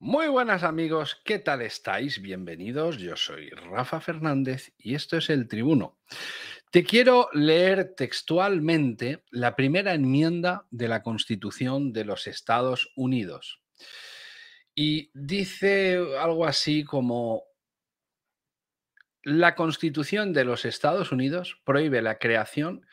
Muy buenas amigos, ¿qué tal estáis? Bienvenidos, yo soy Rafa Fernández y esto es El Tribuno. Te quiero leer textualmente la primera enmienda de la Constitución de los Estados Unidos. Y dice algo así como, la Constitución de los Estados Unidos prohíbe la creación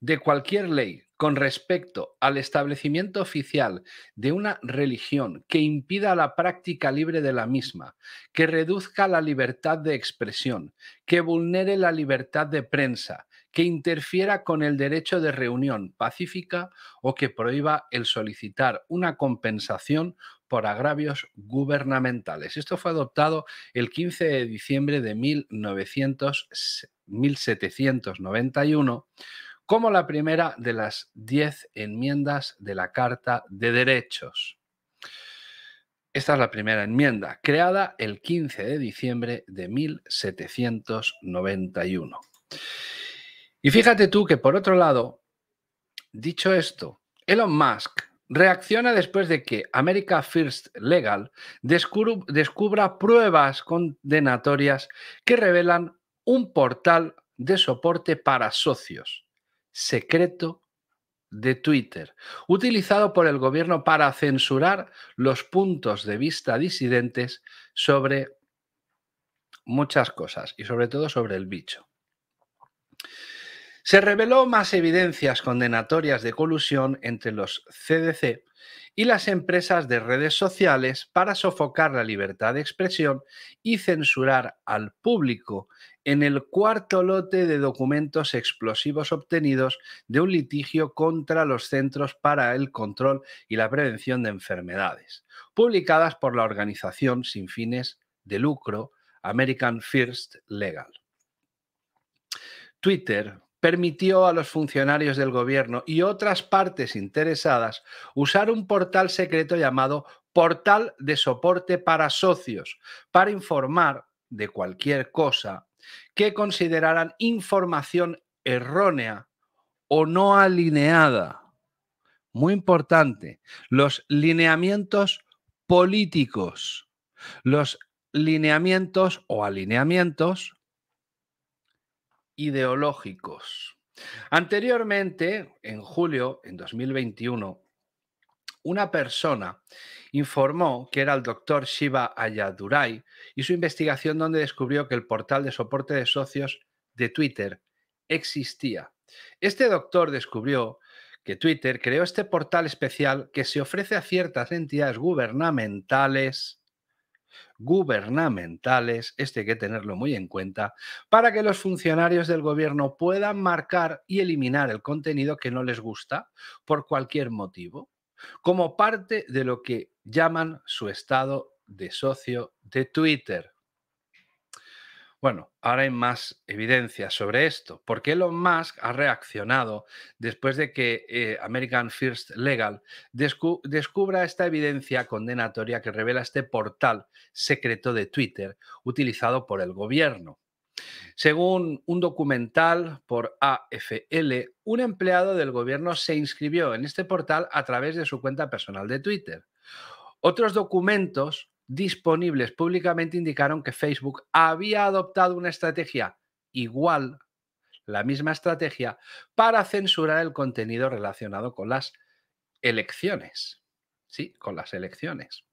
de cualquier ley con respecto al establecimiento oficial de una religión que impida la práctica libre de la misma, que reduzca la libertad de expresión, que vulnere la libertad de prensa, que interfiera con el derecho de reunión pacífica o que prohíba el solicitar una compensación por agravios gubernamentales. Esto fue adoptado el 15 de diciembre de 1791 como la primera de las diez enmiendas de la Carta de Derechos. Esta es la primera enmienda, creada el 15 de diciembre de 1791. Y fíjate tú que, por otro lado, dicho esto, Elon Musk reacciona después de que America First Legal descubra pruebas condenatorias que revelan un portal de soporte para socios secreto de Twitter, utilizado por el gobierno para censurar los puntos de vista disidentes sobre muchas cosas y sobre todo sobre el bicho. Se reveló más evidencias condenatorias de colusión entre los CDC y las empresas de redes sociales para sofocar la libertad de expresión y censurar al público en el cuarto lote de documentos explosivos obtenidos de un litigio contra los Centros para el Control y la Prevención de Enfermedades, publicadas por la organización sin fines de lucro American First Legal. Twitter, permitió a los funcionarios del gobierno y otras partes interesadas usar un portal secreto llamado Portal de Soporte para Socios para informar de cualquier cosa que consideraran información errónea o no alineada. Muy importante, los lineamientos políticos, los lineamientos o alineamientos ideológicos. Anteriormente, en julio, en 2021, una persona informó que era el doctor Shiva Ayadurai y su investigación donde descubrió que el portal de soporte de socios de Twitter existía. Este doctor descubrió que Twitter creó este portal especial que se ofrece a ciertas entidades gubernamentales, gubernamentales, este hay que tenerlo muy en cuenta, para que los funcionarios del gobierno puedan marcar y eliminar el contenido que no les gusta por cualquier motivo como parte de lo que llaman su estado de socio de Twitter. Bueno, ahora hay más evidencia sobre esto, porque Elon Musk ha reaccionado después de que eh, American First Legal descubra esta evidencia condenatoria que revela este portal secreto de Twitter utilizado por el gobierno. Según un documental por AFL, un empleado del gobierno se inscribió en este portal a través de su cuenta personal de Twitter. Otros documentos disponibles públicamente indicaron que Facebook había adoptado una estrategia igual, la misma estrategia, para censurar el contenido relacionado con las elecciones. Sí, con las elecciones.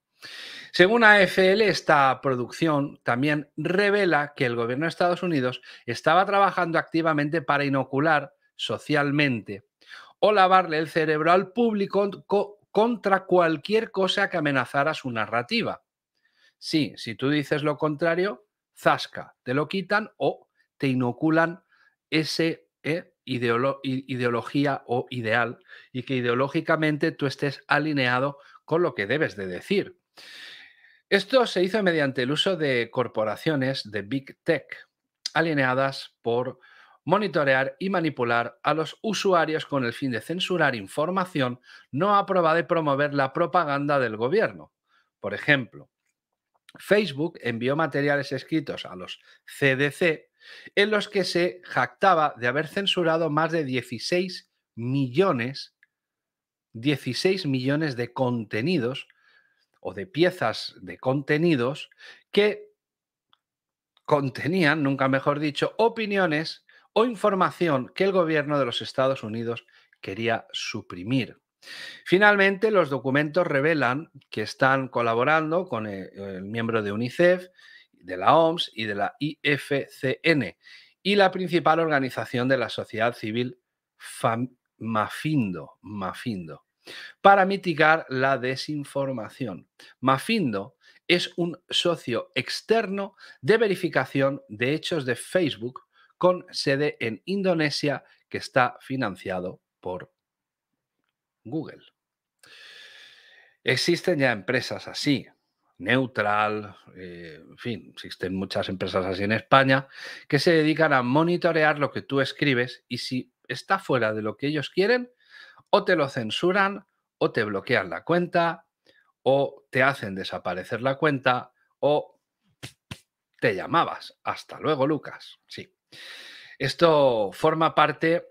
Según AFL, esta producción también revela que el gobierno de Estados Unidos estaba trabajando activamente para inocular socialmente o lavarle el cerebro al público contra cualquier cosa que amenazara su narrativa. Sí, si tú dices lo contrario, zasca, te lo quitan o te inoculan ese eh, ideología o ideal y que ideológicamente tú estés alineado con lo que debes de decir. Esto se hizo mediante el uso de corporaciones de Big Tech, alineadas por monitorear y manipular a los usuarios con el fin de censurar información no aprobada y promover la propaganda del gobierno. Por ejemplo, Facebook envió materiales escritos a los CDC en los que se jactaba de haber censurado más de 16 millones, 16 millones de contenidos o de piezas de contenidos que contenían, nunca mejor dicho, opiniones o información que el gobierno de los Estados Unidos quería suprimir. Finalmente, los documentos revelan que están colaborando con eh, el, miembro de UNICEF, de la OMS y de la IFCN y la principal organización de la sociedad civil Mafindo, Mafindo para mitigar la desinformación. Mafindo es un socio externo de verificación de hechos de Facebook con sede en Indonesia que está financiado por Google. Existen ya empresas así, Neutral, eh, en fin, existen muchas empresas así en España que se dedican a monitorear lo que tú escribes y si está fuera de lo que ellos quieren, o te lo censuran o te bloquean la cuenta o te hacen desaparecer la cuenta o te llamabas. Hasta luego, Lucas. Sí. Esto forma parte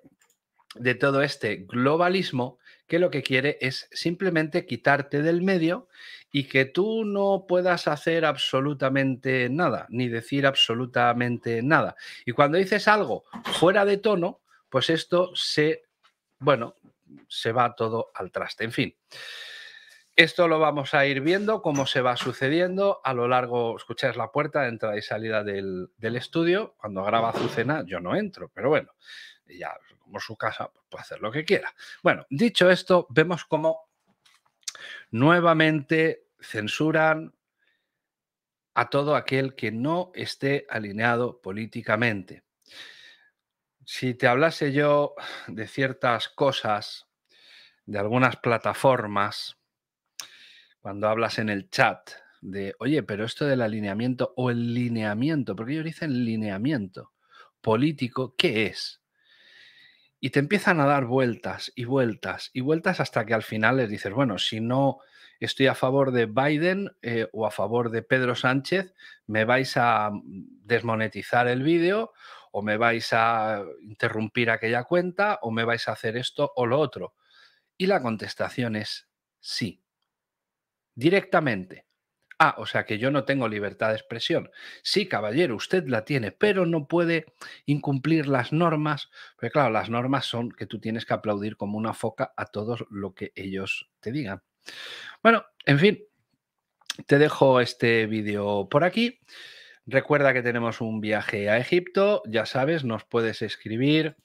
de todo este globalismo que lo que quiere es simplemente quitarte del medio y que tú no puedas hacer absolutamente nada, ni decir absolutamente nada. Y cuando dices algo fuera de tono, pues esto se, bueno, se va todo al traste. En fin. Esto lo vamos a ir viendo, cómo se va sucediendo a lo largo. Escucháis la puerta, de entrada y salida del, estudio. Cuando graba Azucena, yo no entro, pero bueno, ya como su casa, pues, puede hacer lo que quiera. Bueno, dicho esto, vemos cómo nuevamente censuran a todo aquel que no esté alineado políticamente. Si te hablase yo de ciertas cosas de algunas plataformas, cuando hablas en el chat de, oye, pero esto del alineamiento o el lineamiento, porque ellos dicen lineamiento político, ¿qué es? Y te empiezan a dar vueltas y vueltas y vueltas hasta que al final les dices, bueno, si no estoy a favor de Biden eh, o a favor de Pedro Sánchez, me vais a desmonetizar el vídeo o me vais a interrumpir aquella cuenta o me vais a hacer esto o lo otro. Y la contestación es sí, directamente. Ah, o sea que yo no tengo libertad de expresión. Sí, caballero, usted la tiene, pero no puede incumplir las normas, porque claro, las normas son que tú tienes que aplaudir como una foca a todo lo que ellos te digan. Bueno, en fin, te dejo este vídeo por aquí. Recuerda que tenemos un viaje a Egipto, ya sabes, nos puedes escribir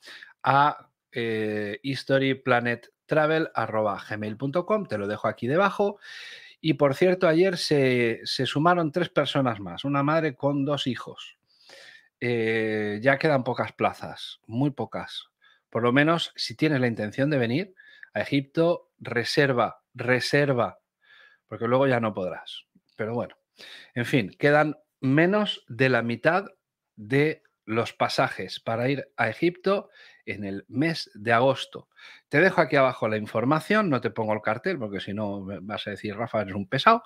a eh, History travel.gmail.com, te lo dejo aquí debajo. Y por cierto, ayer se, sumaron tres personas más, una madre con dos hijos. Eh, ya quedan pocas plazas, muy pocas. Por lo menos, si tienes la intención de venir a Egipto, reserva, reserva, porque luego ya no podrás. Pero bueno, en fin, quedan menos de la mitad de los pasajes para ir a Egipto en el mes de agosto. Te dejo aquí abajo la información, no te pongo el cartel porque si no vas a decir, Rafa, eres un pesado,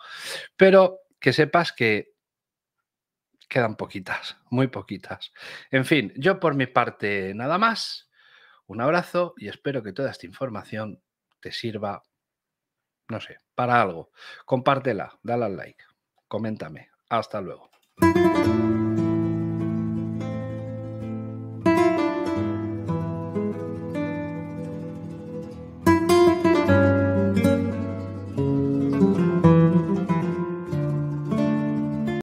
pero que sepas que quedan poquitas, muy poquitas. En fin, yo por mi parte nada más. Un abrazo y espero que toda esta información te sirva, no sé, para algo. Compártela, dale al like, coméntame. Hasta luego.